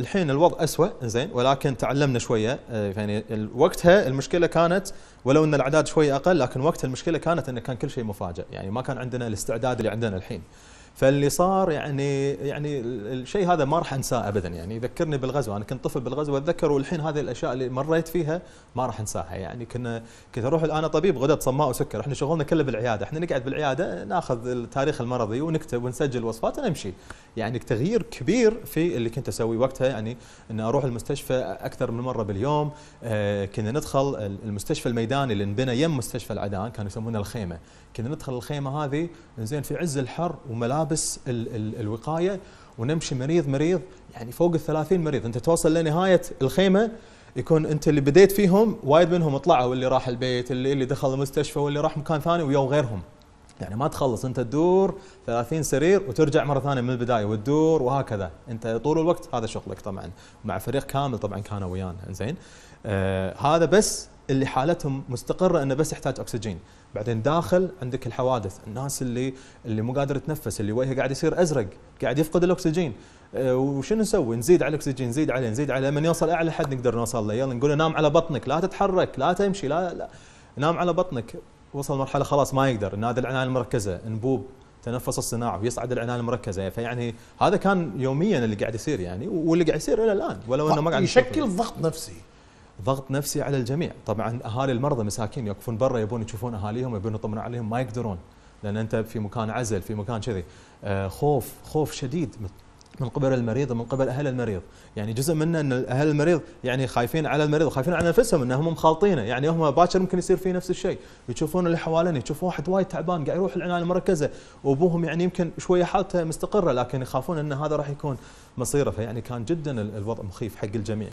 الحين الوضع اسوء زين ولكن تعلمنا شويه آه، يعني وقتها المشكله كانت ولو ان الاعداد شويه اقل لكن وقتها المشكله كانت انه كان كل شيء مفاجئ يعني ما كان عندنا الاستعداد اللي عندنا الحين فاللي صار يعني يعني الشيء هذا ما راح انساه ابدا يعني يذكرني بالغزو انا كنت طفل بالغزو اتذكر والحين هذه الاشياء اللي مريت فيها ما راح انساها يعني كنا كنت اروح انا طبيب غدد صماء وسكر احنا شغلنا كله بالعياده احنا نقعد بالعياده ناخذ التاريخ المرضي ونكتب ونسجل وصفات ونمشي يعني تغيير كبير في اللي كنت اسويه وقتها يعني ان اروح المستشفى اكثر من مره باليوم آه كنا ندخل المستشفى الميداني اللي انبنى يم مستشفى العدان كانوا يسمونه الخيمه كنا ندخل الخيمه هذه زين في عز الحر وملابس ملابس ال ال الوقايه ونمشي مريض مريض يعني فوق ال 30 مريض انت توصل لنهايه الخيمه يكون انت اللي بديت فيهم وايد منهم طلعوا اللي راح البيت اللي اللي دخل المستشفى واللي راح مكان ثاني وياو غيرهم يعني ما تخلص انت تدور 30 سرير وترجع مره ثانيه من البدايه وتدور وهكذا انت طول الوقت هذا شغلك طبعا مع فريق كامل طبعا كانوا ويانا زين آه هذا بس اللي حالتهم مستقره انه بس يحتاج اكسجين بعدين داخل عندك الحوادث الناس اللي اللي مو قادر يتنفس اللي وجهه قاعد يصير ازرق قاعد يفقد الاكسجين أه وشنو نسوي نزيد على الاكسجين نزيد عليه نزيد عليه لما يوصل اعلى حد نقدر نوصل له يلا نقول له نام على بطنك لا تتحرك لا تمشي لا لا نام على بطنك وصل مرحله خلاص ما يقدر نادى العنايه المركزه انبوب تنفس الصناعي ويصعد العنايه المركزه فيعني هذا كان يوميا اللي قاعد يصير يعني واللي قاعد يصير الى الان ولو انه ما قاعد يشكل ضغط نفسي ضغط نفسي على الجميع طبعا اهالي المرضى مساكين يقفون برا يبون يشوفون اهاليهم يبون يطمنون عليهم ما يقدرون لان انت في مكان عزل في مكان كذي آه، خوف خوف شديد من قبل المريض ومن قبل اهل المريض، يعني جزء منه ان اهل المريض يعني خايفين على المريض وخايفين على نفسهم انهم مخالطينه، يعني هم باكر ممكن يصير فيه نفس الشيء، يشوفون اللي حوالين يشوف واحد وايد تعبان قاعد يروح العنايه المركزه وابوهم يعني يمكن شويه حالته مستقره لكن يخافون ان هذا راح يكون مصيره، فيعني كان جدا الوضع مخيف حق الجميع.